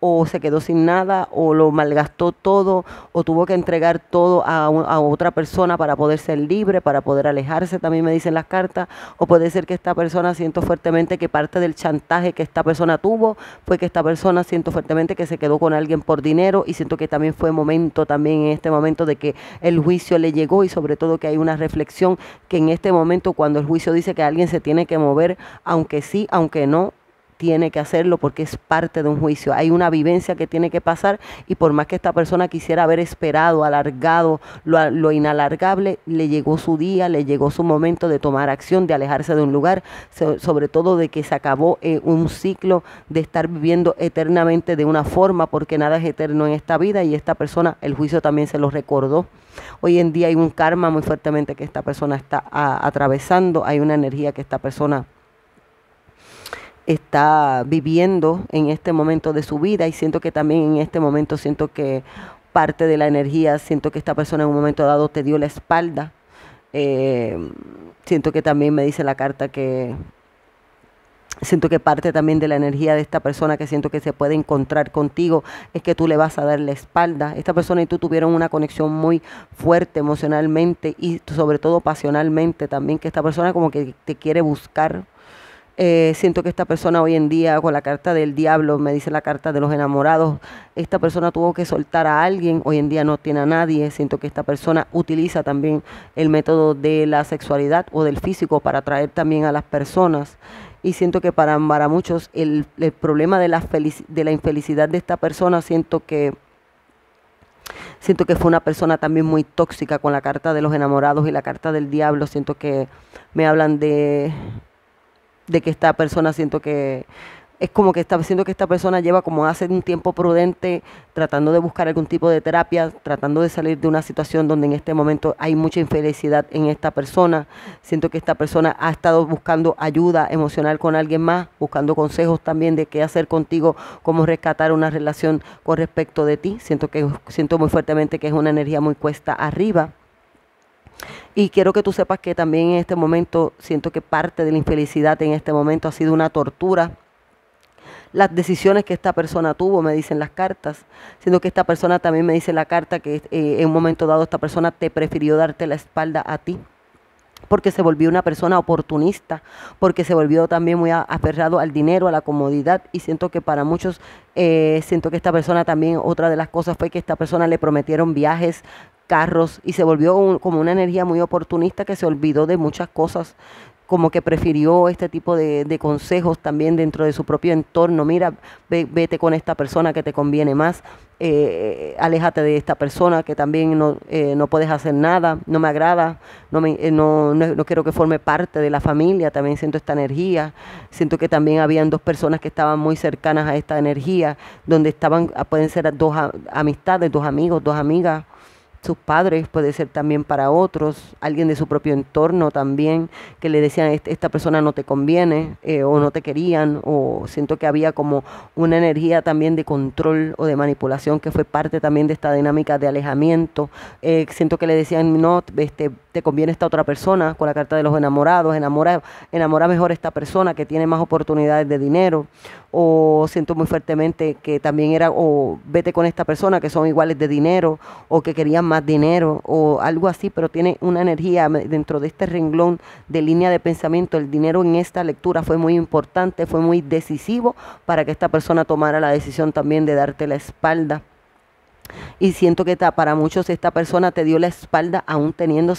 Speaker 1: o se quedó sin nada, o lo malgastó todo, o tuvo que entregar todo a, otra persona para poder ser libre, para poder alejarse, también me dicen las cartas, o puede ser que esta persona siento fuertemente que parte del chantaje que esta persona tuvo fue que esta persona siento fuertemente que se quedó con alguien por dinero y siento que también fue momento también en este momento de que el juicio le llegó y sobre todo que hay una reflexión que en este momento cuando el juicio dice que alguien se tiene que mover, aunque sí, aunque no, tiene que hacerlo porque es parte de un juicio. Hay una vivencia que tiene que pasar y por más que esta persona quisiera haber esperado, alargado lo, inalargable, le llegó su día, le llegó su momento de tomar acción, de alejarse de un lugar, sobre todo de que se acabó eh, un ciclo de estar viviendo eternamente de una forma porque nada es eterno en esta vida y esta persona, el juicio también se lo recordó. Hoy en día hay un karma muy fuertemente que esta persona está ah, atravesando, hay una energía que esta persona está viviendo en este momento de su vida y siento que también en este momento siento que parte de la energía, siento que esta persona en un momento dado te dio la espalda. Eh, siento que también me dice la carta que siento que parte también de la energía de esta persona que siento que se puede encontrar contigo es que tú le vas a dar la espalda. Esta persona y tú tuvieron una conexión muy fuerte emocionalmente y sobre todo pasionalmente también, que esta persona como que te quiere buscar eh, siento que esta persona hoy en día, con la carta del diablo, me dice la carta de los enamorados, esta persona tuvo que soltar a alguien, hoy en día no tiene a nadie. Siento que esta persona utiliza también el método de la sexualidad o del físico para atraer también a las personas. Y siento que para, muchos el, problema de la, de la infelicidad de esta persona, siento que Siento que fue una persona también muy tóxica con la carta de los enamorados y la carta del diablo. Siento que me hablan de de que esta persona siento que es como que está siento que esta persona lleva como hace un tiempo prudente tratando de buscar algún tipo de terapia, tratando de salir de una situación donde en este momento hay mucha infelicidad en esta persona. Siento que esta persona ha estado buscando ayuda emocional con alguien más, buscando consejos también de qué hacer contigo, cómo rescatar una relación con respecto de ti. Siento que siento muy fuertemente que es una energía muy cuesta arriba. Y quiero que tú sepas que también en este momento siento que parte de la infelicidad en este momento ha sido una tortura las decisiones que esta persona tuvo, me dicen las cartas, Siento que esta persona también me dice la carta que eh, en un momento dado esta persona te prefirió darte la espalda a ti porque se volvió una persona oportunista, porque se volvió también muy aferrado al dinero, a la comodidad, y siento que para muchos, eh, siento que esta persona también, otra de las cosas fue que esta persona le prometieron viajes, carros y se volvió como una energía muy oportunista que se olvidó de muchas cosas, como que prefirió este tipo de, consejos también dentro de su propio entorno. Mira, vete con esta persona que te conviene más, eh, eh, aléjate de esta persona que también no, eh, no, puedes hacer nada, no me agrada, no, no, no, no, quiero que forme parte de la familia, también siento esta energía, siento que también habían dos personas que estaban muy cercanas a esta energía, donde estaban, ah, pueden ser dos amistades, dos amigos, dos amigas sus padres, puede ser también para otros, alguien de su propio entorno también, que le decían, esta persona no te conviene eh, o no te querían, o siento que había como una energía también de control o de manipulación que fue parte también de esta dinámica de alejamiento. Eh, siento que le decían, no, este, te conviene esta otra persona con la carta de los enamorados, enamora, enamora mejor esta persona que tiene más oportunidades de dinero, o siento muy fuertemente que también era, o vete con esta persona que son iguales de dinero, o que querían más dinero o algo así, pero tiene una energía dentro de este renglón de línea de pensamiento. El dinero en esta lectura fue muy importante, fue muy decisivo para que esta persona tomara la decisión también de darte la espalda. Y siento que para muchos esta persona te dio la espalda aún teniendo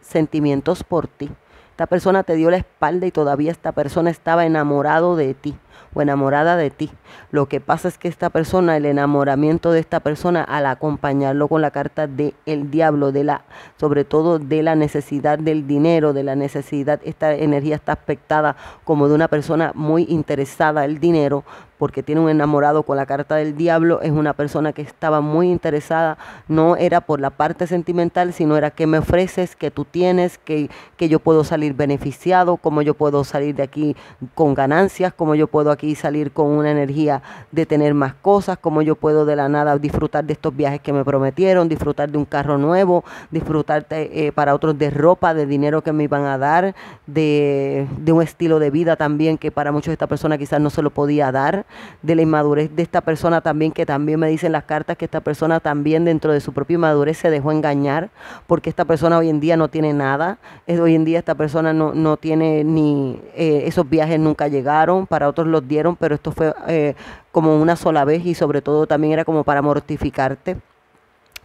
Speaker 1: sentimientos por ti. Esta persona te dio la espalda y todavía esta persona estaba enamorado de ti o enamorada de ti. Lo que pasa es que esta persona, el enamoramiento de esta persona, al acompañarlo con la carta del el diablo, de la, sobre todo de la necesidad del dinero, de la necesidad, esta energía está aspectada como de una persona muy interesada el dinero, porque tiene un enamorado con la carta del diablo, es una persona que estaba muy interesada, no era por la parte sentimental, sino era que me ofreces, que tú tienes, que, que yo puedo salir beneficiado, cómo yo puedo salir de aquí con ganancias, cómo yo puedo aquí salir con una energía de tener más cosas, como yo puedo de la nada disfrutar de estos viajes que me prometieron, disfrutar de un carro nuevo, disfrutar eh, para otros de ropa, de dinero que me iban a dar, de, un estilo de vida también que para muchos de esta persona quizás no se lo podía dar, de la inmadurez de esta persona también, que también me dicen las cartas que esta persona también dentro de su propia inmadurez se dejó engañar, porque esta persona hoy en día no tiene nada, hoy en día esta persona no, tiene ni eh, esos viajes nunca llegaron, para otros los dieron, pero esto fue eh, como una sola vez y sobre todo también era como para mortificarte.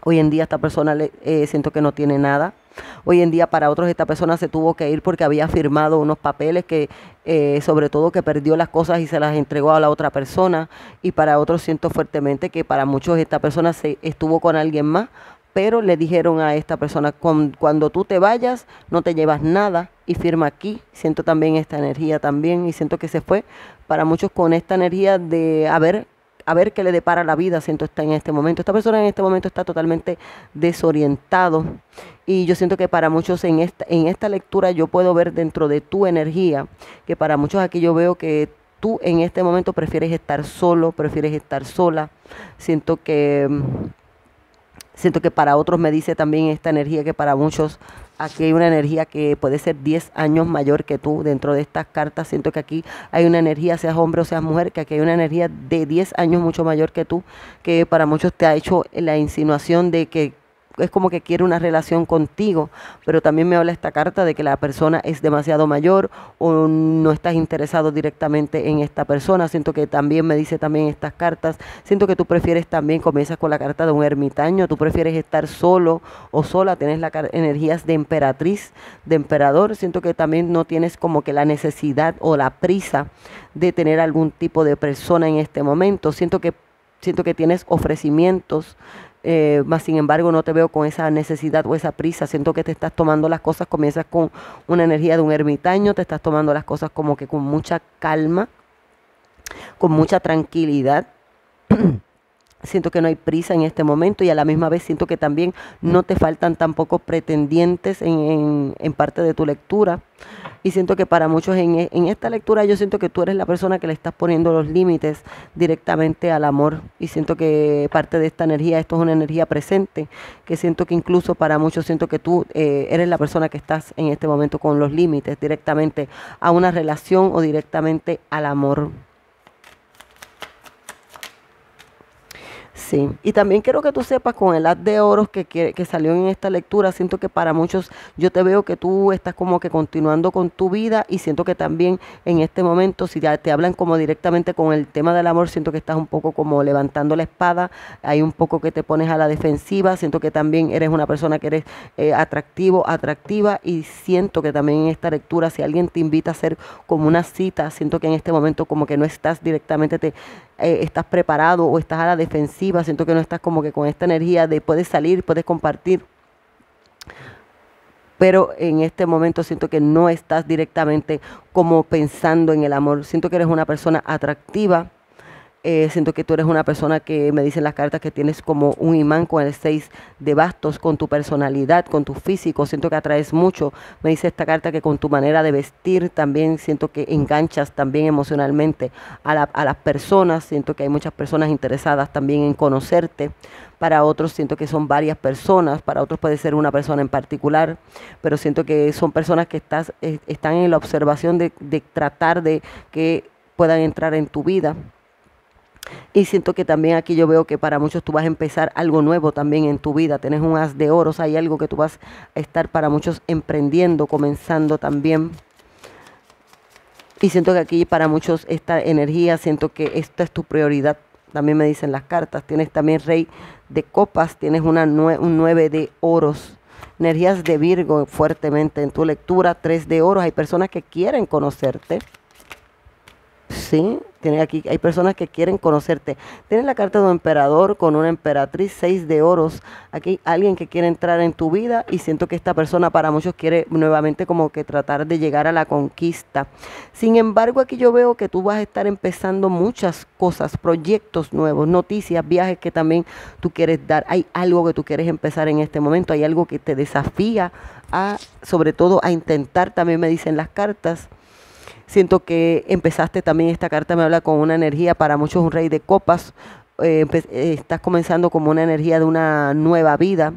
Speaker 1: Hoy en día esta persona le, eh, siento que no tiene nada. Hoy en día para otros esta persona se tuvo que ir porque había firmado unos papeles que eh, sobre todo que perdió las cosas y se las entregó a la otra persona. Y para otros siento fuertemente que para muchos esta persona se estuvo con alguien más, pero le dijeron a esta persona, cuando tú te vayas no te llevas nada y firma aquí. Siento también esta energía también y siento que se fue para muchos con esta energía de ver a ver qué le depara la vida siento está en este momento. Esta persona en este momento está totalmente desorientado y yo siento que para muchos en esta, en esta lectura yo puedo ver dentro de tu energía, que para muchos aquí yo veo que tú en este momento prefieres estar solo, prefieres estar sola. Siento que mm, siento que para otros me dice también esta energía que para muchos aquí hay una energía que puede ser 10 años mayor que tú dentro de estas cartas. Siento que aquí hay una energía, seas hombre o seas mujer, que aquí hay una energía de 10 años mucho mayor que tú, que para muchos te ha hecho la insinuación de que es como que quiere una relación contigo, pero también me habla esta carta de que la persona es demasiado mayor o no estás interesado directamente en esta persona. Siento que también me dice también estas cartas, siento que tú prefieres también, comienzas con la carta de un ermitaño, tú prefieres estar solo o sola, tienes las energías de emperatriz, de emperador, siento que también no tienes como que la necesidad o la prisa de tener algún tipo de persona en este momento, siento que siento que tienes ofrecimientos eh, más sin embargo no te veo con esa necesidad o esa prisa, siento que te estás tomando las cosas, comienzas con una energía de un ermitaño, te estás tomando las cosas como que con mucha calma, con mucha tranquilidad. siento que no hay prisa en este momento y a la misma vez siento que también no te faltan tampoco pretendientes en, parte de tu lectura. Y siento que para muchos en, esta lectura yo siento que tú eres la persona que le estás poniendo los límites directamente al amor. Y siento que parte de esta energía, esto es una energía presente, que siento que incluso para muchos siento que tú eh, eres la persona que estás en este momento con los límites directamente a una relación o directamente al amor. Sí, y también quiero que tú sepas con el haz de oros que, que, salió en esta lectura, siento que para muchos yo te veo que tú estás como que continuando con tu vida y siento que también en este momento si ya te hablan como directamente con el tema del amor, siento que estás un poco como levantando la espada, hay un poco que te pones a la defensiva, siento que también eres una persona que eres eh, atractivo, atractiva y siento que también en esta lectura si alguien te invita a hacer como una cita, siento que en este momento como que no estás directamente te eh, estás preparado o estás a la defensiva, siento que no estás como que con esta energía de puedes salir, puedes compartir. Pero en este momento siento que no estás directamente como pensando en el amor, siento que eres una persona atractiva eh, siento que tú eres una persona que me dicen las cartas que tienes como un imán con el 6 de bastos, con tu personalidad, con tu físico. Siento que atraes mucho. Me dice esta carta que con tu manera de vestir también siento que enganchas también emocionalmente a, las personas. Siento que hay muchas personas interesadas también en conocerte. Para otros siento que son varias personas, para otros puede ser una persona en particular, pero siento que son personas que estás, eh, están en la observación de, de tratar de que puedan entrar en tu vida. Y siento que también aquí yo veo que para muchos tú vas a empezar algo nuevo también en tu vida, Tienes un haz de oros, hay algo que tú vas a estar para muchos emprendiendo, comenzando también. Y siento que aquí para muchos esta energía, siento que esta es tu prioridad, también me dicen las cartas, tienes también rey de copas, tienes una un nueve de oros energías de Virgo fuertemente en tu lectura, tres de oros. Hay personas que quieren conocerte. Sí, tienen aquí, hay personas que quieren conocerte. Tienes la carta de un emperador con una emperatriz, seis de oros. Aquí hay alguien que quiere entrar en tu vida y siento que esta persona para muchos quiere nuevamente como que tratar de llegar a la conquista. Sin embargo, aquí yo veo que tú vas a estar empezando muchas cosas, proyectos nuevos, noticias, viajes que también tú quieres dar. Hay algo que tú quieres empezar en este momento, hay algo que te desafía a, sobre todo, a intentar, también me dicen las cartas. Siento que empezaste también, esta carta me habla con una energía, para muchos un rey de copas, eh, eh, estás comenzando como una energía de una nueva vida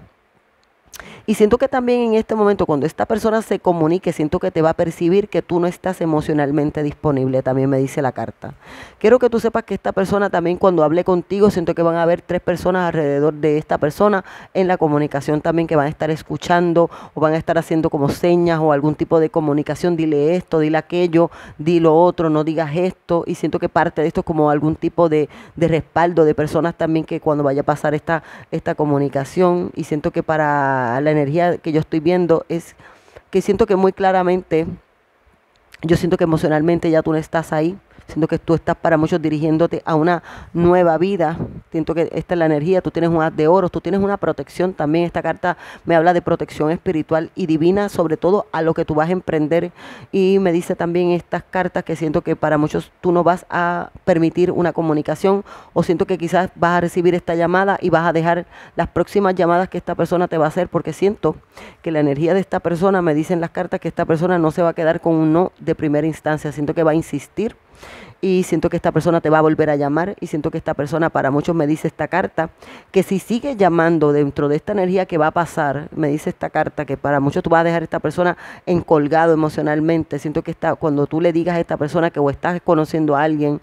Speaker 1: y siento que también en este momento, cuando esta persona se comunique, siento que te va a percibir que tú no estás emocionalmente disponible, también me dice la carta. Quiero que tú sepas que esta persona también cuando hable contigo, siento que van a haber tres personas alrededor de esta persona en la comunicación también que van a estar escuchando o van a estar haciendo como señas o algún tipo de comunicación, dile esto, dile aquello, dilo otro, no digas esto. Y siento que parte de esto es como algún tipo de, de respaldo de personas también que cuando vaya a pasar esta, esta comunicación y siento que para la, energía que yo estoy viendo es que siento que muy claramente, yo siento que emocionalmente ya tú no estás ahí siento que tú estás para muchos dirigiéndote a una nueva vida, siento que esta es la energía, tú tienes un haz de oro, tú tienes una protección, también esta carta me habla de protección espiritual y divina, sobre todo a lo que tú vas a emprender y me dice también estas cartas que siento que para muchos tú no vas a permitir una comunicación o siento que quizás vas a recibir esta llamada y vas a dejar las próximas llamadas que esta persona te va a hacer porque siento que la energía de esta persona, me dicen las cartas que esta persona no se va a quedar con un no de primera instancia, siento que va a insistir y siento que esta persona te va a volver a llamar y siento que esta persona, para muchos me dice esta carta, que si sigue llamando dentro de esta energía que va a pasar, me dice esta carta que para muchos tú vas a dejar a esta persona encolgado emocionalmente, siento que está, cuando tú le digas a esta persona que o estás conociendo a alguien,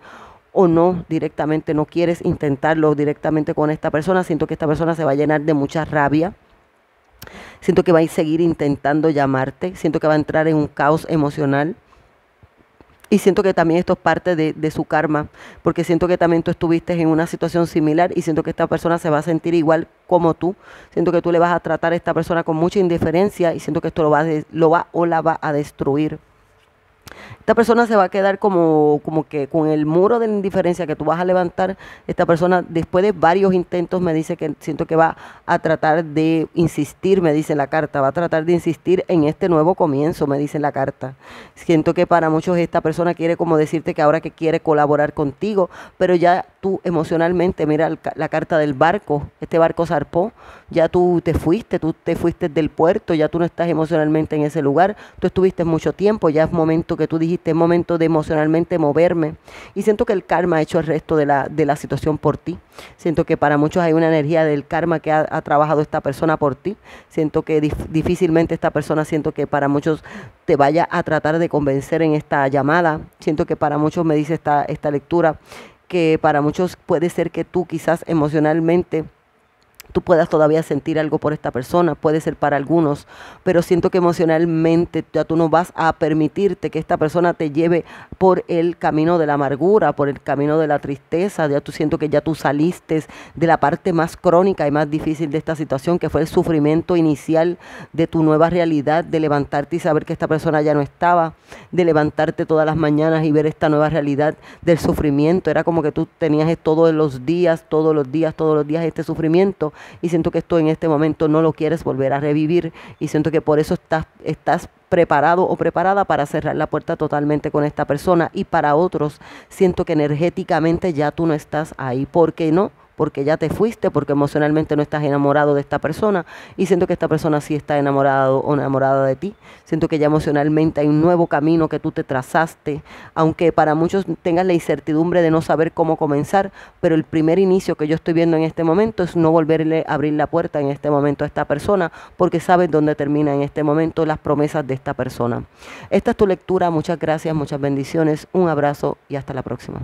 Speaker 1: o no directamente, no quieres intentarlo directamente con esta persona, siento que esta persona se va a llenar de mucha rabia, siento que va a seguir intentando llamarte, siento que va a entrar en un caos emocional, y siento que también esto es parte de, su karma, porque siento que también tú estuviste en una situación similar y siento que esta persona se va a sentir igual como tú. Siento que tú le vas a tratar a esta persona con mucha indiferencia y siento que esto lo va, lo va o la va a destruir esta persona se va a quedar como, como que con el muro de la indiferencia que tú vas a levantar. Esta persona, después de varios intentos, me dice que siento que va a tratar de insistir, me dice la carta, va a tratar de insistir en este nuevo comienzo, me dice la carta. Siento que para muchos esta persona quiere como decirte que ahora que quiere colaborar contigo, pero ya tú emocionalmente, mira la carta del barco, este barco zarpó, ya tú te fuiste, tú te fuiste del puerto, ya tú no estás emocionalmente en ese lugar, tú estuviste mucho tiempo, ya es momento que tú dijiste, es momento de emocionalmente moverme. Y siento que el karma ha hecho el resto de la, de la situación por ti. Siento que para muchos hay una energía del karma que ha, trabajado esta persona por ti. Siento que difícilmente esta persona, siento que para muchos te vaya a tratar de convencer en esta llamada. Siento que para muchos me dice esta, esta lectura que para muchos puede ser que tú quizás emocionalmente tú puedas todavía sentir algo por esta persona, puede ser para algunos, pero siento que emocionalmente ya tú no vas a permitirte que esta persona te lleve por el camino de la amargura, por el camino de la tristeza, ya tú siento que ya tú saliste de la parte más crónica y más difícil de esta situación, que fue el sufrimiento inicial de tu nueva realidad, de levantarte y saber que esta persona ya no estaba, de levantarte todas las mañanas y ver esta nueva realidad del sufrimiento, era como que tú tenías todos los días, todos los días, todos los días este sufrimiento y siento que esto en este momento no lo quieres volver a revivir y siento que por eso estás, estás preparado o preparada para cerrar la puerta totalmente con esta persona y para otros siento que energéticamente ya tú no estás ahí. ¿Por qué no? porque ya te fuiste, porque emocionalmente no estás enamorado de esta persona y siento que esta persona sí está enamorado o enamorada de ti. Siento que ya emocionalmente hay un nuevo camino que tú te trazaste, aunque para muchos tengas la incertidumbre de no saber cómo comenzar, pero el primer inicio que yo estoy viendo en este momento es no volverle a abrir la puerta en este momento a esta persona porque sabes dónde termina en este momento las promesas de esta persona. Esta es tu lectura, muchas gracias, muchas bendiciones, un abrazo y hasta la próxima.